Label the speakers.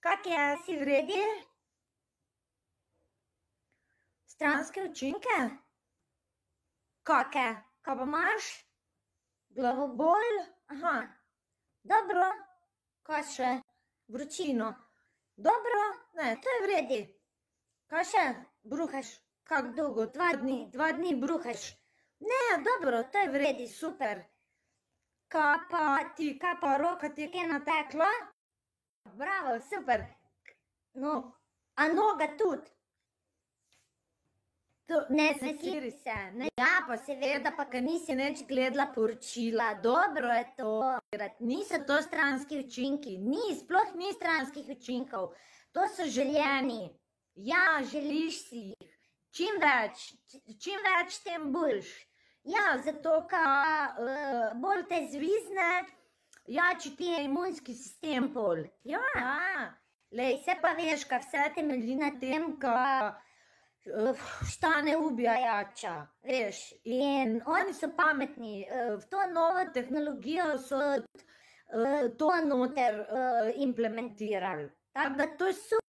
Speaker 1: Katja, si v redu? Stranske učinke? Kake? Kaj pa imaš? Glavobol? Aha. Dobro. Kaj še? Vročino. Dobro. Ne, to je v redu. Kaj še? Bruhaš? Kako dolgo? Dva dni? Dva dni bruhaš? Ne, dobro. To je v redu. Super. Kaj pa ti? Kaj pa roka ti je kaj natekla? Bravo, super. No, a noga tudi. To, ne, ne sliši se. Ne. Ja, pa seveda, pa ka nisi neč gledala poročila. Dobro je to. Niso to stranski učinki. Ni, sploh ni stranskih učinkov. To so željeni. Ja, želiš si jih. Čim več, čim več, tem boljš. Ja, zato, ka uh, bolj te zvizne, Ja, če ti je imunski sistem pol. Ja, ja. Lej, se pa veš, kaj vse temelji na tem, ko štane eh, ubija jača. Veš, in oni so pametni. V eh, to novo tehnologijo so eh, to noter implementirali. Tako da to je super.